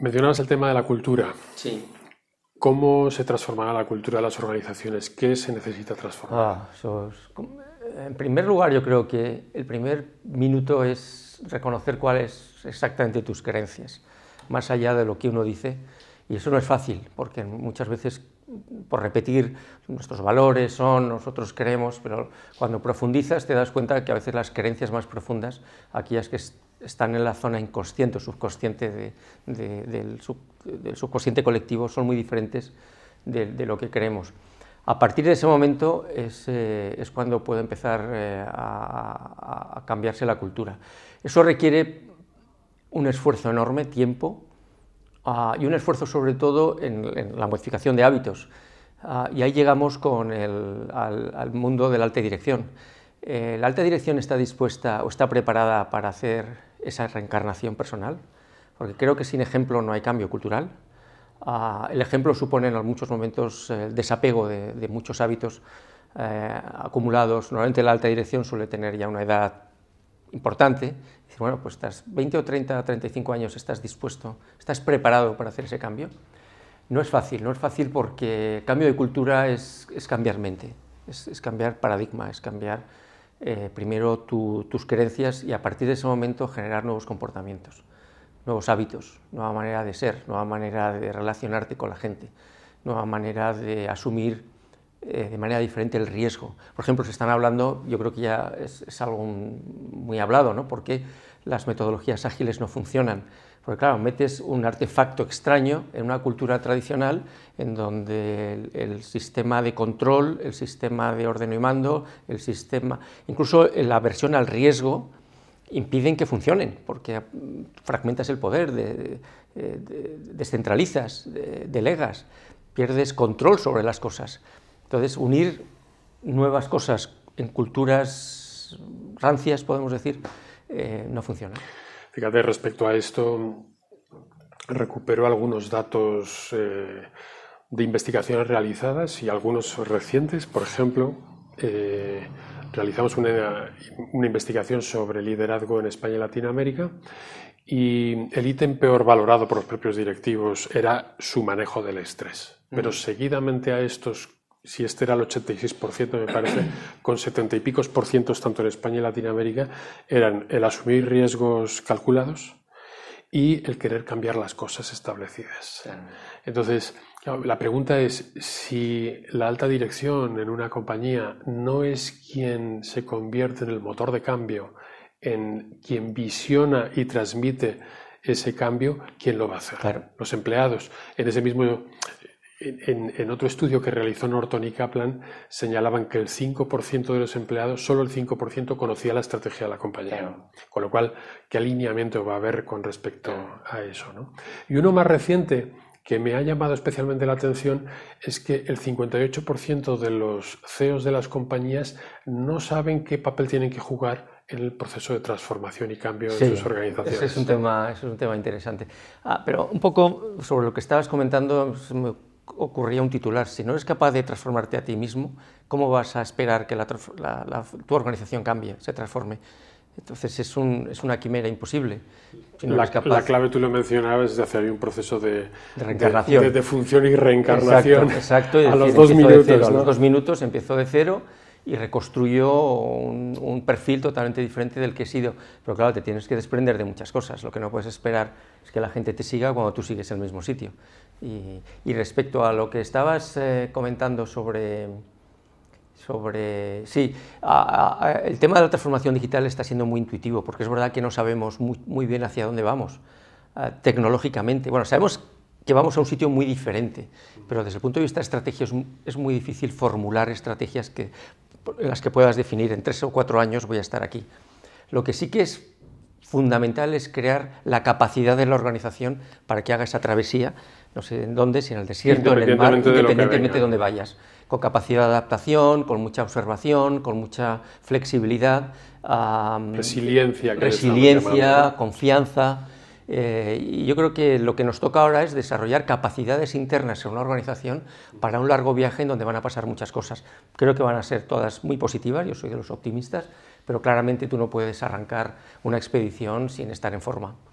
Mencionabas el tema de la cultura. Sí. ¿Cómo se transformará la cultura de las organizaciones? ¿Qué se necesita transformar? Ah, en primer lugar, yo creo que el primer minuto es reconocer cuáles exactamente tus creencias, más allá de lo que uno dice. Y eso no es fácil, porque muchas veces, por repetir, nuestros valores son, nosotros creemos, pero cuando profundizas te das cuenta que a veces las creencias más profundas, aquí aquellas que están en la zona inconsciente o subconsciente del, subconsciente colectivo son muy diferentes de, lo que creemos. A partir de ese momento es, eh, es cuando puede empezar eh, a, cambiarse la cultura. Eso requiere un esfuerzo enorme, tiempo, ah, y un esfuerzo sobre todo en, la modificación de hábitos. Ah, y ahí llegamos con el, al, al mundo de la alta dirección eh, ¿La alta dirección está dispuesta o está preparada para hacer esa reencarnación personal? Porque creo que sin ejemplo no hay cambio cultural. Ah, el ejemplo supone en muchos momentos eh, el desapego de, muchos hábitos eh, acumulados. Normalmente la alta dirección suele tener ya una edad importante. Decir, bueno, pues estás 20 o 30, 35 años, estás dispuesto, estás preparado para hacer ese cambio. No es fácil, no es fácil porque cambio de cultura es, cambiar mente, es cambiar paradigma, es cambiar eh, primero tus creencias y a partir de ese momento generar nuevos comportamientos, nuevos hábitos, nueva manera de ser, nueva manera de relacionarte con la gente, nueva manera de asumir eh, de manera diferente el riesgo. Por ejemplo, se están hablando, yo creo que ya es, algo muy hablado, ¿no? Porque las metodologías ágiles no funcionan. Porque claro, metes un artefacto extraño en una cultura tradicional en donde el, sistema de control, el sistema de orden y mando, el sistema, incluso la aversión al riesgo impiden que funcionen, porque fragmentas el poder, eh, descentralizas, delegas, pierdes control sobre las cosas. Entonces, unir nuevas cosas en culturas rancias, podemos decir, eh, no funciona. Fíjate, respecto a esto, recupero algunos datos eh, de investigaciones realizadas y algunos recientes. Por ejemplo, eh, realizamos una, investigación sobre liderazgo en España y Latinoamérica y el ítem peor valorado por los propios directivos era su manejo del estrés. Pero seguidamente a estos si este era el 86%, me parece, con 70 y picos por cientos tanto en España y Latinoamérica, eran el asumir riesgos calculados y el querer cambiar las cosas establecidas. Entonces, la pregunta es si la alta dirección en una compañía no es quien se convierte en el motor de cambio, en quien visiona y transmite ese cambio, ¿quién lo va a hacer? Los empleados. En ese mismo en, otro estudio que realizó Norton y Kaplan, señalaban que el 5% de los empleados, solo el 5% conocía la estrategia de la compañía. Con lo cual, ¿qué alineamiento va a haber con respecto a eso? Y uno más reciente que me ha llamado especialmente la atención es que el 58% de los CEOs de las compañías no saben qué papel tienen que jugar en el proceso de transformación y cambio de sus organizaciones. Ese es un tema, es un tema interesante. Ah, pero un poco sobre lo que estabas comentando, ocurría un titular. Si no eres capaz de transformarte a ti mismo, ¿cómo vas a esperar que tu organización cambie, se transforme? Entonces es, una quimera imposible. la, clave, tú lo mencionabas, es de hacer un proceso de, de función y reencarnación. Exacto, a los dos minutos. empezó minutos de cero y reconstruyó un, perfil totalmente diferente del que he sido. Pero claro, te tienes que desprender de muchas cosas. Lo que no puedes esperar es que la gente te siga cuando tú sigues el mismo sitio. Y, respecto a lo que estabas eh, comentando sobre... Sobre, sí, el tema de la transformación digital está siendo muy intuitivo, porque es verdad que no sabemos muy, bien hacia dónde vamos eh, tecnológicamente. Bueno, sabemos que vamos a un sitio muy diferente, pero desde el punto de vista de estrategias es muy difícil formular estrategias que las que puedas definir, en tres o cuatro años voy a estar aquí. Lo que sí que es fundamental es crear la capacidad de la organización para que haga esa travesía, no sé en dónde, si en el desierto, en el mar, independientemente de donde vayas, con capacidad de adaptación, con mucha observación, con mucha flexibilidad, resiliencia, resiliencia confianza. Eh, y yo creo que lo que nos toca ahora es desarrollar capacidades internas en una organización para un largo viaje en donde van a pasar muchas cosas. Creo que van a ser todas muy positivas, yo soy de los optimistas, pero claramente tú no puedes arrancar una expedición sin estar en forma.